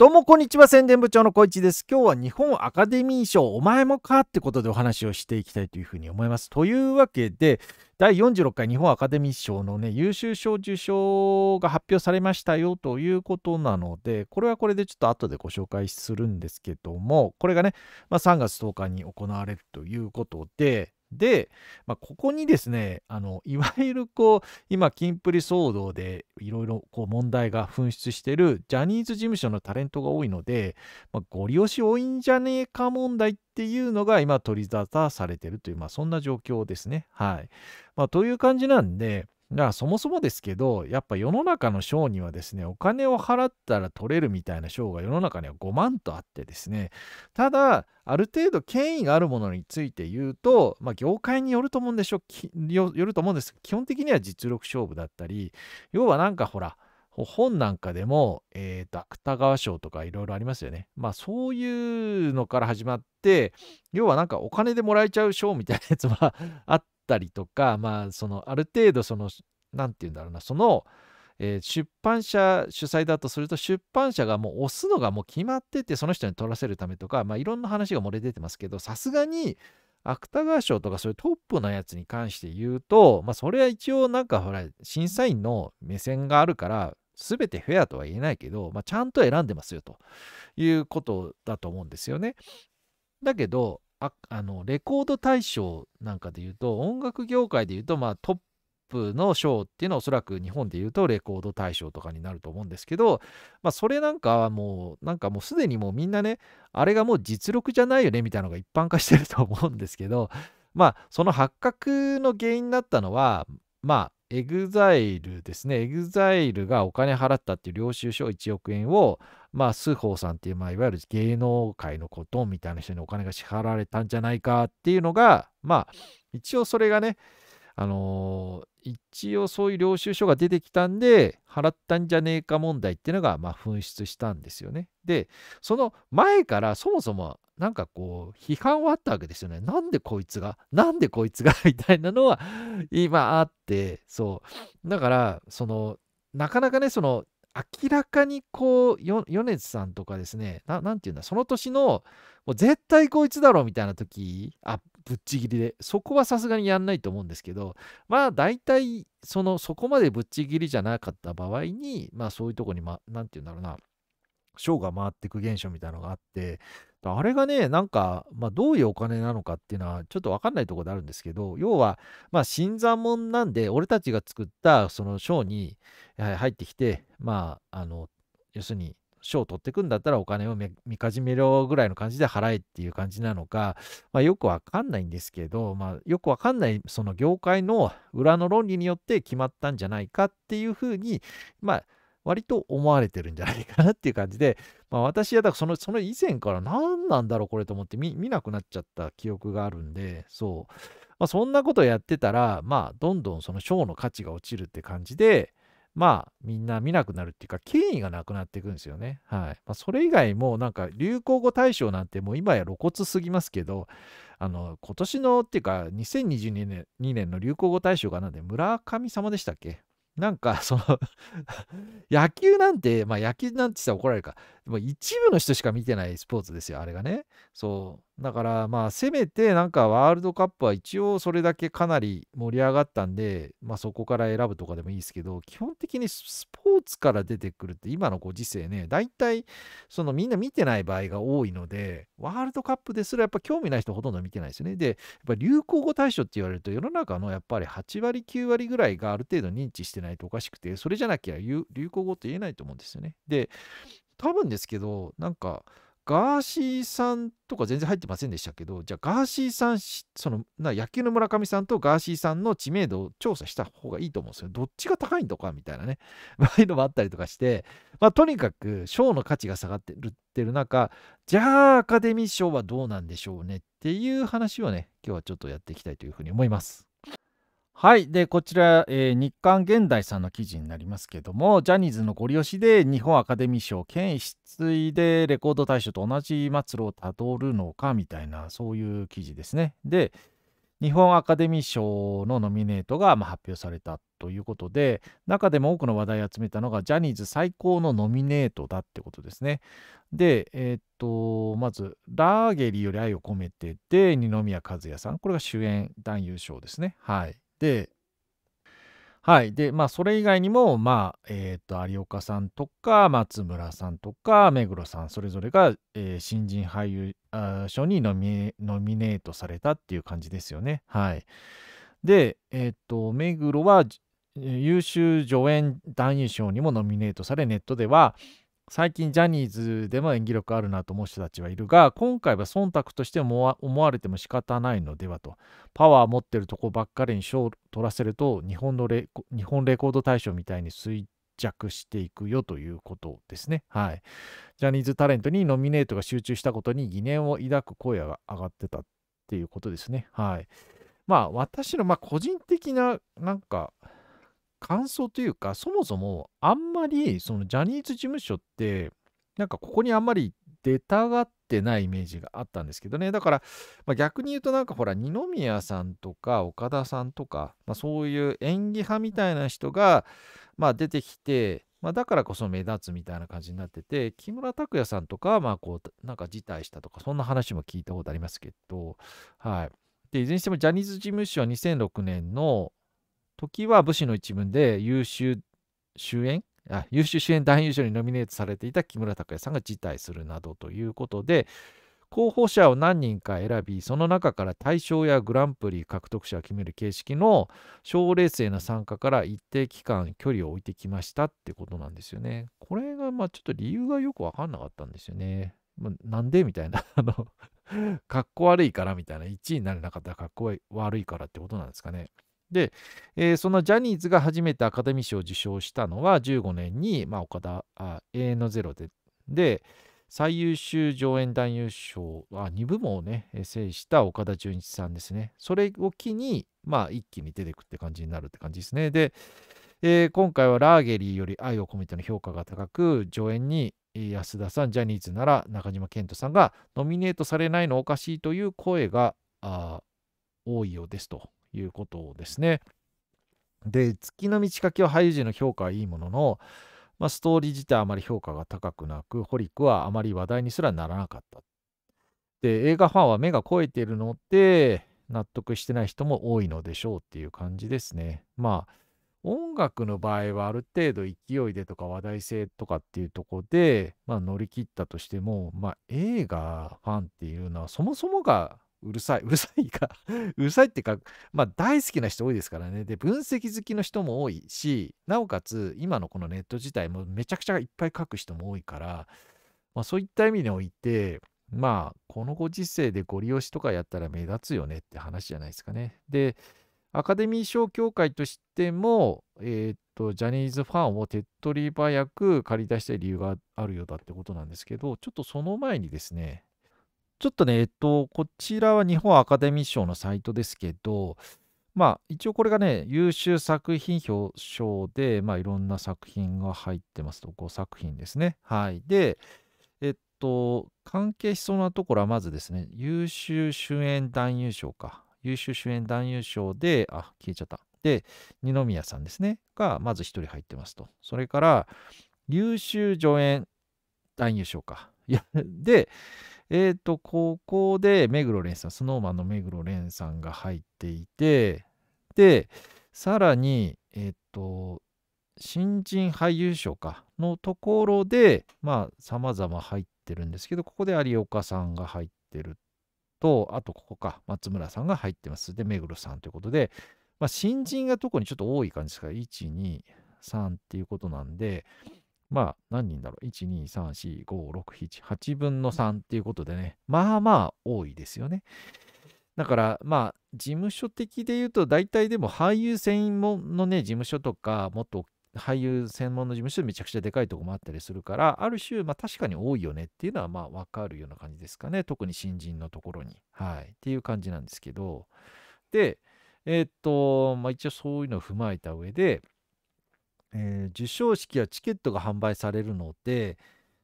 どうもこんにちは宣伝部長の小市です。今日は日本アカデミー賞お前もかってことでお話をしていきたいというふうに思います。というわけで第46回日本アカデミー賞のね優秀賞受賞が発表されましたよということなのでこれはこれでちょっと後でご紹介するんですけどもこれがね、まあ、3月10日に行われるということでで、まあ、ここにですねあのいわゆるこう今キンプリ騒動でいろいろこう問題が噴出してるジャニーズ事務所のタレントが多いので、まあ、ご利用し多いんじゃねえか問題っていうのが今取り沙汰されてるという、まあ、そんな状況ですね。はいまあ、という感じなんでだからそもそもですけど、やっぱ世の中の賞にはですね、お金を払ったら取れるみたいな賞が世の中には5万とあってですね、ただ、ある程度権威があるものについて言うと、まあ、業界によると思うんでしょよ、よると思うんです基本的には実力勝負だったり、要はなんかほら、本なんかでも、えー、と、芥川賞とかいろいろありますよね。まあそういうのから始まって、要はなんかお金でもらえちゃう賞みたいなやつはあ っったりとか、まあ、そのある程度その何て言うんだろうなその、えー、出版社主催だとすると出版社がもう押すのがもう決まっててその人に取らせるためとか、まあ、いろんな話が漏れ出てますけどさすがに芥川賞とかそういうトップのやつに関して言うと、まあ、それは一応なんかほら審査員の目線があるから全てフェアとは言えないけど、まあ、ちゃんと選んでますよということだと思うんですよね。だけどああのレコード大賞なんかで言うと音楽業界で言うと、まあ、トップの賞っていうのはおそらく日本で言うとレコード大賞とかになると思うんですけど、まあ、それなんかはもうなんかもうすでにもうみんなねあれがもう実力じゃないよねみたいなのが一般化してると思うんですけどまあその発覚の原因になったのはまあエグザイルですね。エグザイルがお金払ったっていう領収書1億円を、まあ、スーホーさんっていう、まあ、いわゆる芸能界のことみたいな人にお金が支払われたんじゃないかっていうのが、まあ、一応それがね、あのー、一応そういう領収書が出てきたんで、払ったんじゃねえか問題っていうのが、まあ、噴出したんですよね。で、その前から、そもそも、なんかこう、批判はあったわけですよね。なんでこいつが、なんでこいつが、みたいなのは、今あって、そう。だから、その、なかなかね、その、明らかにこう米津さんとかですね何て言うんだその年のもう絶対こいつだろみたいな時あぶっちぎりでそこはさすがにやんないと思うんですけどまあ大体そのそこまでぶっちぎりじゃなかった場合にまあそういうとこに何、ま、て言うんだろうなショーが回ってく現象みたいなのがあってあれがね、なんか、まあ、どういうお金なのかっていうのはちょっとわかんないところであるんですけど、要は、まあ、新参者なんで、俺たちが作ったその賞に入ってきて、まあ、あの、要するに、賞を取ってくんだったらお金を見かじめろぐらいの感じで払えっていう感じなのか、まあ、よくわかんないんですけど、まあ、よくわかんないその業界の裏の論理によって決まったんじゃないかっていうふうに、まあ、割と思われてるんじゃないかなっていう感じで、まあ、私はだからそのその以前から何なんだろうこれと思って見なくなっちゃった記憶があるんでそう、まあ、そんなことやってたらまあどんどんそのショーの価値が落ちるって感じでまあみんな見なくなるっていうか権威がなくなっていくんですよね。はいまあ、それ以外もなんか流行語大賞なんてもう今や露骨すぎますけどあの今年のっていうか2022年 ,2 年の流行語大賞がなんで村神様でしたっけなんかその 野球なんて、まあ野球なんて言ったら怒られるか、も一部の人しか見てないスポーツですよ、あれがね。そう。だからまあせめてなんかワールドカップは一応それだけかなり盛り上がったんで、まあ、そこから選ぶとかでもいいですけど基本的にスポーツから出てくるって今のご時世ね大体そのみんな見てない場合が多いのでワールドカップですらやっぱ興味ない人ほとんど見てないですよねでやっぱ流行語大賞って言われると世の中のやっぱり8割9割ぐらいがある程度認知してないとおかしくてそれじゃなきゃ流行語って言えないと思うんですよねで多分ですけどなんかガーシーさんとか全然入ってませんでしたけど、じゃあガーシーさん、そのな野球の村上さんとガーシーさんの知名度を調査した方がいいと思うんですよ。どっちが高いのかみたいなね、まあ、いうのもあったりとかして、まあ、とにかく賞の価値が下がってるってる中、じゃあアカデミー賞はどうなんでしょうねっていう話をね、今日はちょっとやっていきたいというふうに思います。はい。で、こちら、えー、日刊現代さんの記事になりますけども、ジャニーズのご利用しで日本アカデミー賞、兼失意でレコード大賞と同じ末路をたどるのかみたいな、そういう記事ですね。で、日本アカデミー賞のノミネートが、まあ、発表されたということで、中でも多くの話題を集めたのが、ジャニーズ最高のノミネートだってことですね。で、えー、っと、まず、ラーゲリより愛を込めてで、二宮和也さん、これが主演男優賞ですね。はい。、はい。で、まあ、それ以外にも、まあ、えっ、ー、と、有岡さんとか、松村さんとか、目黒さん、それぞれが、えー、新人俳優賞にノミノミネートされたっていう感じですよね。はい。で、えっ、ー、と、目黒は優秀助演男優賞にもノミネートされ、ネットでは、最近ジャニーズでも演技力あるなと思う人たちはいるが今回は忖度として思われても仕方ないのではとパワー持ってるとこばっかりに賞を取らせると日本のレ日本レコード大賞みたいに衰弱していくよということですね。はい。ジャニーズタレントにノミネートが集中したことに疑念を抱く声が上がってたっていうことですね。はい。まあ私のまあ個人的ななんか感想というかそもそもあんまりそのジャニーズ事務所ってなんかここにあんまり出たがってないイメージがあったんですけどねだから、まあ、逆に言うとなんかほら二宮さんとか岡田さんとか、まあ、そういう演技派みたいな人が、まあ、出てきて、まあ、だからこそ目立つみたいな感じになってて木村拓哉さんとかまあこうなんか辞退したとかそんな話も聞いたことありますけどはい。でいずれにしてもジャニーズ事務所は2006年の時は武士の一文で優秀主演あ優秀主演男優賞にノミネートされていた木村拓哉さんが辞退するなどということで候補者を何人か選びその中から大賞やグランプリ獲得者を決める形式の賞レースへの参加から一定期間距離を置いてきましたってことなんですよね。これがまあちょっと理由がよく分かんなかったんですよね。まあ、なんでみたいな。あの かっこ悪いからみたいな。1位になれなかったらかっこ悪いからってことなんですかね。で、えー、そのジャニーズが初めてアカデミー賞を受賞したのは15年に、まあ、岡田あ永遠のゼロでで最優秀上演男優賞は2部門をね制した岡田准一さんですねそれを機に、まあ、一気に出てくって感じになるって感じですねで、えー、今回はラーゲリーより愛を込めての評価が高く上演に安田さんジャニーズなら中島健人さんがノミネートされないのおかしいという声が多いようですということですね。で月の満ち欠けは俳優陣の評価はいいものの、まあ、ストーリー自体あまり評価が高くなくホリックはあまり話題にすらならなかった。で映画ファンは目が肥えているので納得してない人も多いのでしょうっていう感じですね。まあ音楽の場合はある程度勢いでとか話題性とかっていうとこで、まあ、乗り切ったとしても、まあ、映画ファンっていうのはそもそもがうるさい。うるさいかうるさいってか、まあ大好きな人多いですからね。で、分析好きの人も多いし、なおかつ今のこのネット自体もめちゃくちゃいっぱい書く人も多いから、まあそういった意味において、まあこのご時世でご利用しとかやったら目立つよねって話じゃないですかね。で、アカデミー賞協会としても、えー、っと、ジャニーズファンを手っ取り早く借り出したい理由があるようだってことなんですけど、ちょっとその前にですね、ちょっとね、えっと、こちらは日本アカデミー賞のサイトですけど、まあ、一応これがね、優秀作品表彰で、まあ、いろんな作品が入ってますと、5作品ですね。はい。で、えっと、関係しそうなところは、まずですね、優秀主演男優賞か。優秀主演男優賞で、あ、消えちゃった。で、二宮さんですね、がまず1人入ってますと。それから、優秀助演男優賞か。いや、で、えっ、ー、と、ここで目黒蓮さん、スノーマンの目黒蓮さんが入っていて、で、さらに、えっ、ー、と、新人俳優賞かのところで、まあ、様々入ってるんですけど、ここで有岡さんが入ってると、あとここか、松村さんが入ってます。で、目黒さんということで、まあ、新人が特にちょっと多い感じですから、1、2、3っていうことなんで、まあ、何人だろう。1、2、3、4、5、6、7、8分の3っていうことでね、まあまあ多いですよね。だから、まあ、事務所的で言うと、大体でも俳優専門のね、事務所とか、もっと俳優専門の事務所めちゃくちゃでかいとこもあったりするから、ある種、まあ確かに多いよねっていうのは、まあわかるような感じですかね。特に新人のところに。はい。っていう感じなんですけど。で、えー、っと、まあ一応そういうのを踏まえた上で、えー、授賞式やチケットが販売されるので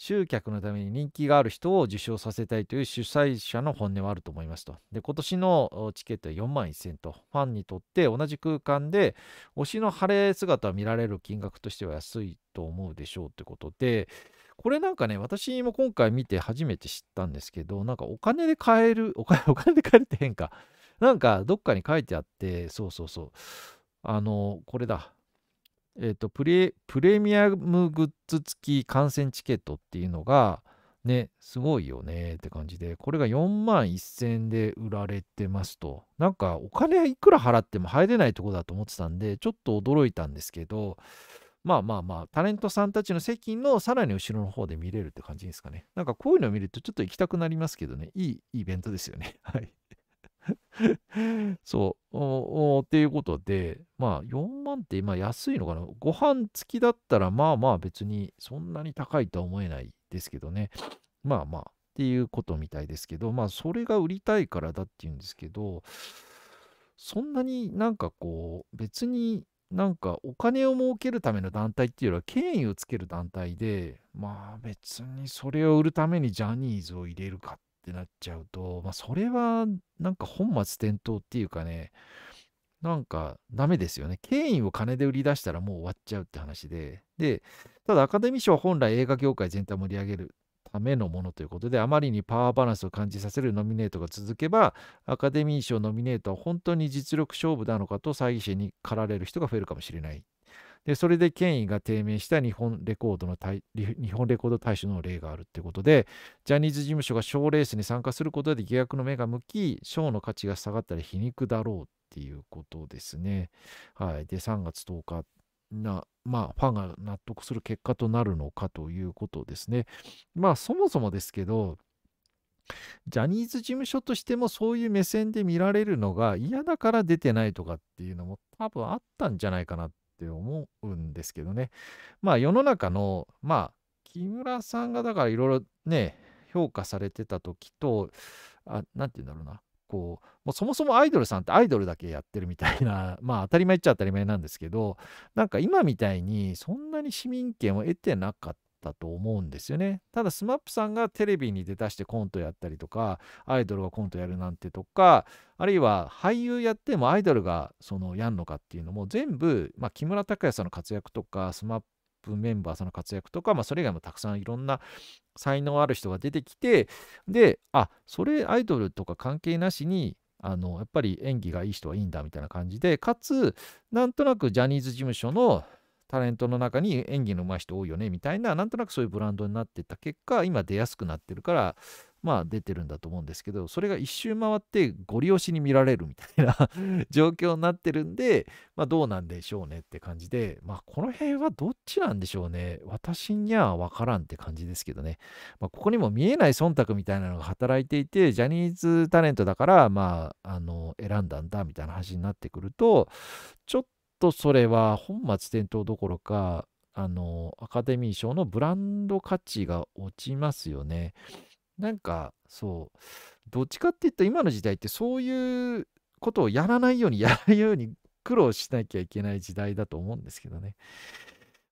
集客のために人気がある人を受賞させたいという主催者の本音はあると思いますと。で、今年のチケットは4万1000と、ファンにとって同じ空間で推しの晴れ姿を見られる金額としては安いと思うでしょうということで、これなんかね、私も今回見て初めて知ったんですけど、なんかお金で買える、お金お金で買えるって変か。なんかどっかに書いてあって、そうそうそう。あの、これだ。えー、とプレ、プレミアムグッズ付き観戦チケットっていうのが、ね、すごいよねって感じで、これが4万1000円で売られてますと。なんかお金いくら払っても入れないとこだと思ってたんで、ちょっと驚いたんですけど、まあまあまあ、タレントさんたちの席のさらに後ろの方で見れるって感じですかね。なんかこういうのを見るとちょっと行きたくなりますけどね、いいイベントですよね。はい。そう。おっていうことで、まあ4万って今安いのかな。ご飯付きだったらまあまあ別にそんなに高いとは思えないですけどね。まあまあっていうことみたいですけど、まあそれが売りたいからだっていうんですけど、そんなになんかこう別になんかお金を儲けるための団体っていうよりは権威をつける団体で、まあ別にそれを売るためにジャニーズを入れるかっってなっちゃうと、まあ、それはなんか本末転倒っていうかね、なんかダメですよね。権威を金で売り出したらもう終わっちゃうって話で。で、ただアカデミー賞は本来映画業界全体を盛り上げるためのものということで、あまりにパワーバランスを感じさせるノミネートが続けば、アカデミー賞ノミネートは本当に実力勝負なのかと、詐欺師に駆られる人が増えるかもしれないで、それで権威が低迷した日本レコードの日本レコード大賞の例があるってことで、ジャニーズ事務所が賞レースに参加することで疑惑の目が向き、賞の価値が下がったら皮肉だろうっていうことですね。はい。で、3月10日な、まあ、ファンが納得する結果となるのかということですね。まあ、そもそもですけど、ジャニーズ事務所としてもそういう目線で見られるのが嫌だから出てないとかっていうのも多分あったんじゃないかなっって思うんですけどね。まあ世の中の、まあ木村さんがだからいろいろね、評価されてた時と、あ、なんて言うんだろうな。こう、もうそもそもアイドルさんってアイドルだけやってるみたいな、まあ当たり前っちゃ当たり前なんですけど、なんか今みたいにそんなに市民権を得てなかっったと思うんですよね。ただ SMAP さんがテレビに出だしてコントやったりとかアイドルがコントやるなんてとかあるいは俳優やってもアイドルがそのやんのかっていうのも全部、まあ、木村拓哉さんの活躍とか SMAP メンバーさんの活躍とか、まあ、それ以外もたくさんいろんな才能ある人が出てきてであそれアイドルとか関係なしにあのやっぱり演技がいい人はいいんだみたいな感じでかつなんとなくジャニーズ事務所のタレントの中に演技の上手い人多いよねみたいななんとなくそういうブランドになってた結果今出やすくなってるからまあ出てるんだと思うんですけどそれが一周回ってご利用しに見られるみたいな 状況になってるんでまあどうなんでしょうねって感じでまあこの辺はどっちなんでしょうね私には分からんって感じですけどね、まあ、ここにも見えない忖度みたいなのが働いていてジャニーズタレントだからまああの選んだんだみたいな話になってくるとちょっととそれは本末転倒どころか、あの、アカデミー賞のブランド価値が落ちますよね。なんか、そう、どっちかって言ったら今の時代ってそういうことをやらないようにやらないように苦労しなきゃいけない時代だと思うんですけどね。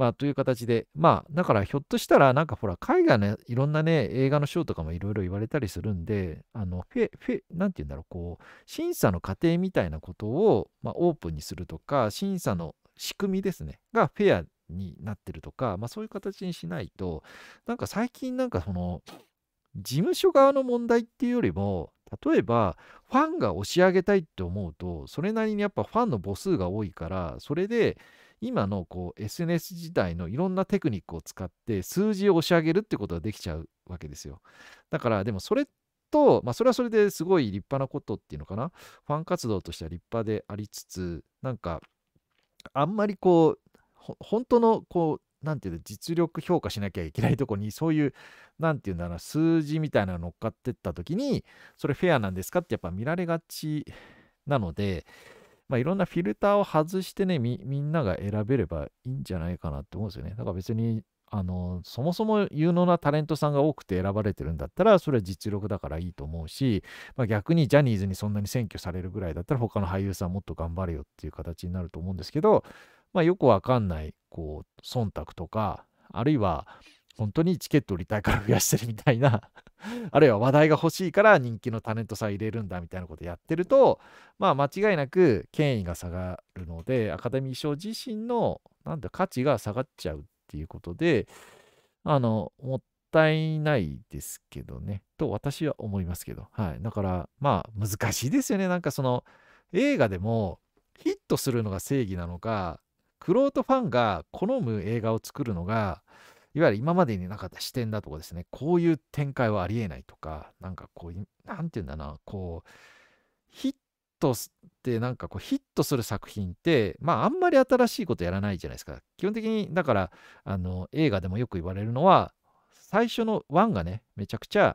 まあ、という形で、まあ、だからひょっとしたら、なんかほら、海外のいろんなね、映画のショーとかもいろいろ言われたりするんで、あの、フェ、フェ、なんて言うんだろう、こう、審査の過程みたいなことを、まあ、オープンにするとか、審査の仕組みですね、がフェアになってるとか、まあ、そういう形にしないと、なんか最近なんかその、事務所側の問題っていうよりも、例えばファンが押し上げたいって思うとそれなりにやっぱファンの母数が多いからそれで今のこう SNS 自体のいろんなテクニックを使って数字を押し上げるってことができちゃうわけですよだからでもそれと、まあ、それはそれですごい立派なことっていうのかなファン活動としては立派でありつつなんかあんまりこう本当のこうなんていうの、実力評価しなきゃいけないとこに、そういう、なんていうんだろうな、数字みたいなの乗っかってった時に、それフェアなんですかってやっぱ見られがちなので、まあ、いろんなフィルターを外してねみ、みんなが選べればいいんじゃないかなって思うんですよね。だから別に、あの、そもそも有能なタレントさんが多くて選ばれてるんだったら、それは実力だからいいと思うし、まあ、逆にジャニーズにそんなに占拠されるぐらいだったら、他の俳優さんもっと頑張れよっていう形になると思うんですけど、まあ、よくわかんないこう忖度とかあるいは本当にチケット売りたいから増やしてるみたいな あるいは話題が欲しいから人気のタレントさん入れるんだみたいなことやってると、まあ、間違いなく権威が下がるのでアカデミー賞自身のなんだ価値が下がっちゃうっていうことであのもったいないですけどねと私は思いますけど、はい、だからまあ難しいですよねなんかその映画でもヒットするのが正義なのかクロートファンが好む映画を作るのが、いわゆる今までになかった視点だとかですね、こういう展開はありえないとか、なんかこう、なんて言うんだな、こう、ヒットってなんかこうヒットする作品って、まああんまり新しいことやらないじゃないですか。基本的に、だから、あの、映画でもよく言われるのは、最初の1がね、めちゃくちゃ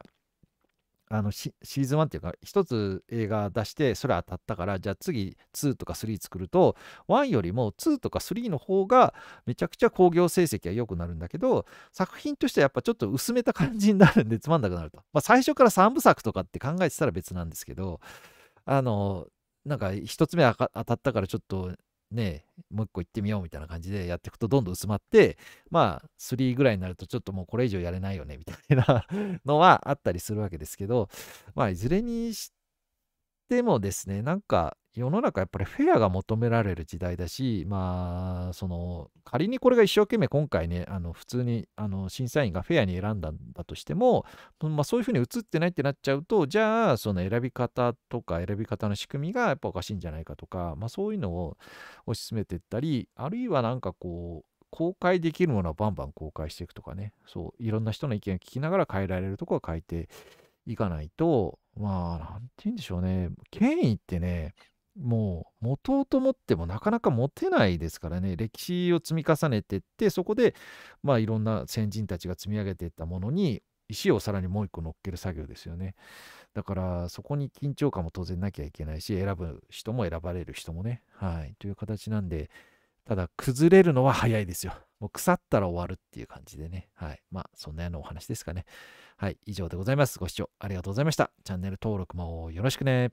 あのシーズン1っていうか1つ映画出してそれ当たったからじゃあ次2とか3作ると1よりも2とか3の方がめちゃくちゃ興行成績は良くなるんだけど作品としてはやっぱちょっと薄めた感じになるんでつまんなくなると、まあ、最初から3部作とかって考えてたら別なんですけどあのなんか1つ目当たったからちょっとね、もう一個行ってみようみたいな感じでやっていくとどんどん薄まって、まあ、3ぐらいになるとちょっともうこれ以上やれないよね、みたいなのはあったりするわけですけど、まあ、いずれにしてもですね、なんか、世の中やっぱりフェアが求められる時代だし、まあ、その仮にこれが一生懸命今回ね、あの普通にあの審査員がフェアに選んだんだとしても、まあ、そういうふうに映ってないってなっちゃうと、じゃあその選び方とか選び方の仕組みがやっぱおかしいんじゃないかとか、まあ、そういうのを推し進めていったり、あるいはなんかこう、公開できるものはバンバン公開していくとかね、そう、いろんな人の意見を聞きながら変えられるとこは変えていかないと、まあ、何て言うんでしょうね、権威ってね、もう持とうと思ってもなかなか持てないですからね歴史を積み重ねてってそこでまあいろんな先人たちが積み上げていったものに石をさらにもう一個乗っける作業ですよねだからそこに緊張感も当然なきゃいけないし選ぶ人も選ばれる人もねはいという形なんでただ崩れるのは早いですよもう腐ったら終わるっていう感じでねはいまあそんなようなお話ですかねはい以上でございますご視聴ありがとうございましたチャンネル登録もよろしくね